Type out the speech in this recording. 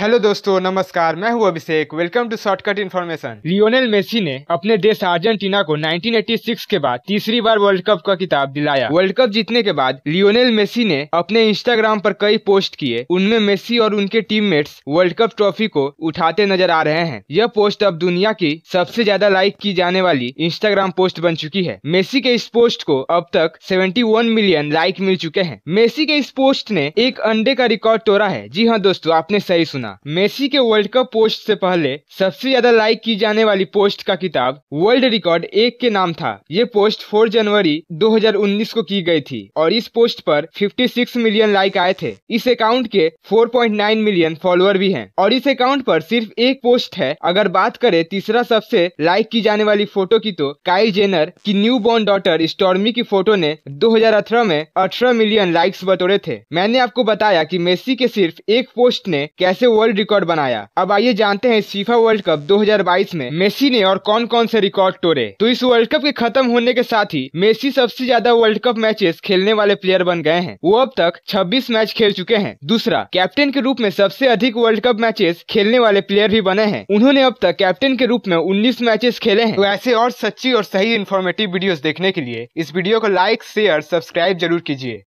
hello दोस्तों नमस्कार मैं हूं Abhishek welcome to shortcut information Lionel Messi ने अपने देश अर्जेंटीना को 1986 के बाद तीसरी बार वर्ल्ड कप का किताब दिलाया वर्ल्ड कप जीतने के बाद लियोनेल मेसी ने अपने इंस्टाग्राम पर कई पोस्ट किए उनमें मेसी और उनके टीममेट्स वर्ल्ड कप ट्रॉफी को उठाते नजर आ रहे हैं यह पोस्ट अब दुनिया की सबसे ज्यादा लाइक की जाने वाली इंस्टाग्राम पोस्ट बन चुकी है मेसी के इस पोस्ट को अब तक सेवेंटी मिलियन लाइक मिल चुके हैं मेसी के इस पोस्ट ने एक अंडे का रिकॉर्ड तोड़ा है जी हाँ दोस्तों आपने सही सुना करना मेसी के वर्ल्ड कप पोस्ट से पहले सबसे ज्यादा लाइक की जाने वाली पोस्ट का किताब वर्ल्ड रिकॉर्ड एक के नाम था ये पोस्ट 4 जनवरी 2019 को की गई थी और इस पोस्ट पर 56 मिलियन लाइक आए थे इस अकाउंट के 4.9 मिलियन फॉलोअर भी हैं और इस अकाउंट पर सिर्फ एक पोस्ट है अगर बात करें तीसरा सबसे लाइक की जाने वाली फोटो की तो काइल जेनर की न्यू बॉर्न डॉटर स्टॉर्मी की फोटो ने दो में अठारह मिलियन लाइक्स बतोड़े थे मैंने आपको बताया की मेसी के सिर्फ एक पोस्ट ने कैसे वर्ल्ड रिकॉर्ड बनाया अब आइए जानते हैं सीफा वर्ल्ड कप 2022 में मेसी ने और कौन कौन से रिकॉर्ड तोड़े तो इस वर्ल्ड कप के खत्म होने के साथ ही मेसी सबसे ज्यादा वर्ल्ड कप मैचेस खेलने वाले प्लेयर बन गए हैं वो अब तक छब्बीस मैच खेल चुके हैं दूसरा कैप्टन के रूप में सबसे अधिक वर्ल्ड कप मैचेस खेलने वाले प्लेयर भी बने हैं उन्होंने अब तक कैप्टन के रूप में उन्नीस मैचेस खेले हैं तो ऐसे और सच्ची और सही इन्फॉर्मेटिव वीडियो देखने के लिए इस वीडियो को लाइक शेयर सब्सक्राइब जरूर कीजिए